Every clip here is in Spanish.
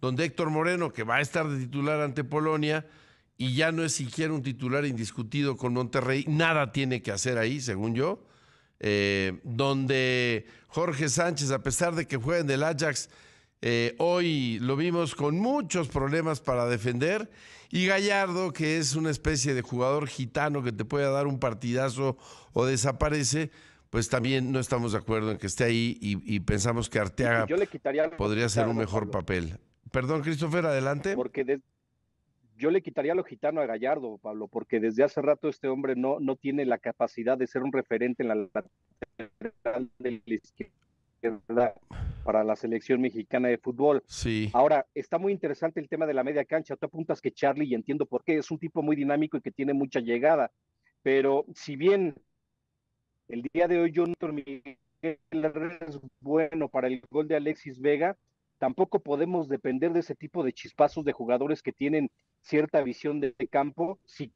donde Héctor Moreno, que va a estar de titular ante Polonia, y ya no es siquiera un titular indiscutido con Monterrey, nada tiene que hacer ahí, según yo. Eh, donde Jorge Sánchez, a pesar de que juega en el Ajax, eh, hoy lo vimos con muchos problemas para defender. Y Gallardo, que es una especie de jugador gitano que te puede dar un partidazo o desaparece, pues también no estamos de acuerdo en que esté ahí y, pensamos que Arteaga podría ser un mejor papel. Perdón, Christopher, adelante. Porque yo le quitaría lo gitano a Gallardo, Pablo, porque desde hace rato este hombre no, no tiene la capacidad de ser un referente en la lateral para la selección mexicana de fútbol. Sí. Ahora, está muy interesante el tema de la media cancha. Tú apuntas que Charlie, y entiendo por qué, es un tipo muy dinámico y que tiene mucha llegada. Pero si bien el día de hoy Jonathan Miguel es bueno para el gol de Alexis Vega, tampoco podemos depender de ese tipo de chispazos de jugadores que tienen cierta visión de campo. Si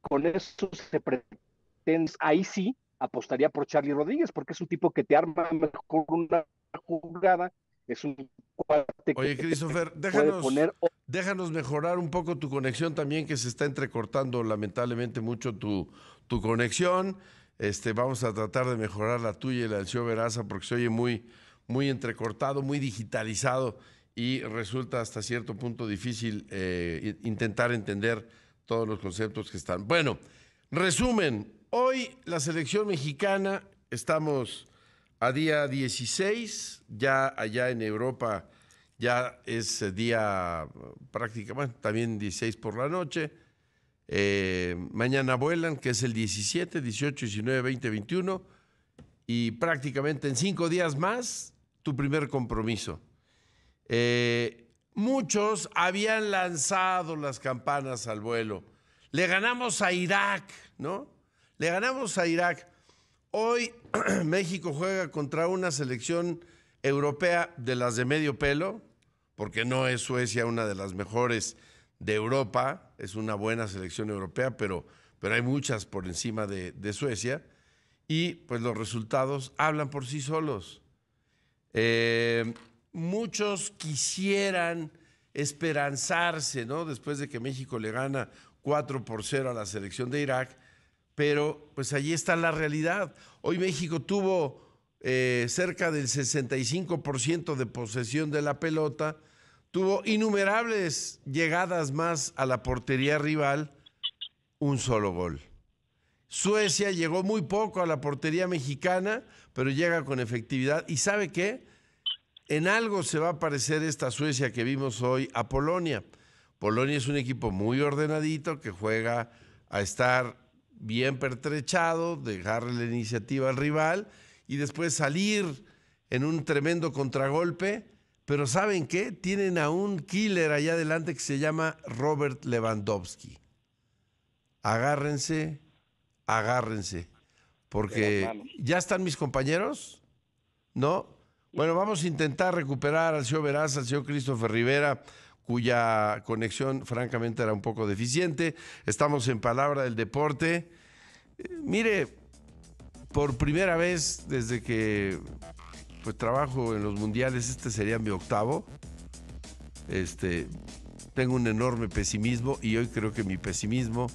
con eso se pretende, ahí sí apostaría por Charlie Rodríguez, porque es un tipo que te arma mejor una jugada, es un Oye, Christopher, déjanos, déjanos mejorar un poco tu conexión también, que se está entrecortando lamentablemente mucho tu, tu conexión. Este, vamos a tratar de mejorar la tuya y la del señor Veraza, porque se oye muy, muy entrecortado, muy digitalizado y resulta hasta cierto punto difícil eh, intentar entender todos los conceptos que están. Bueno, resumen, hoy la selección mexicana, estamos a día 16, ya allá en Europa ya es eh, día prácticamente, también 16 por la noche. Eh, mañana vuelan, que es el 17, 18, 19, 20, 21. Y prácticamente en cinco días más tu primer compromiso. Eh, muchos habían lanzado las campanas al vuelo. Le ganamos a Irak, ¿no? Le ganamos a Irak. Hoy México juega contra una selección europea de las de medio pelo, porque no es Suecia una de las mejores de Europa, es una buena selección europea, pero, pero hay muchas por encima de, de Suecia, y pues los resultados hablan por sí solos. Eh, muchos quisieran esperanzarse, ¿no? Después de que México le gana 4 por 0 a la selección de Irak, pero pues allí está la realidad. Hoy México tuvo eh, cerca del 65% de posesión de la pelota, tuvo innumerables llegadas más a la portería rival, un solo gol. Suecia llegó muy poco a la portería mexicana, pero llega con efectividad. ¿Y sabe qué? En algo se va a parecer esta Suecia que vimos hoy a Polonia. Polonia es un equipo muy ordenadito que juega a estar bien pertrechado, dejarle la iniciativa al rival y después salir en un tremendo contragolpe. Pero ¿saben qué? Tienen a un killer allá adelante que se llama Robert Lewandowski. Agárrense agárrense, porque ya están mis compañeros, ¿no? Bueno, vamos a intentar recuperar al señor Veraz, al señor Christopher Rivera, cuya conexión francamente era un poco deficiente. Estamos en Palabra del Deporte. mire, por primera vez desde que pues, trabajo en los mundiales, este sería mi octavo. Este, tengo un enorme pesimismo y hoy creo que mi pesimismo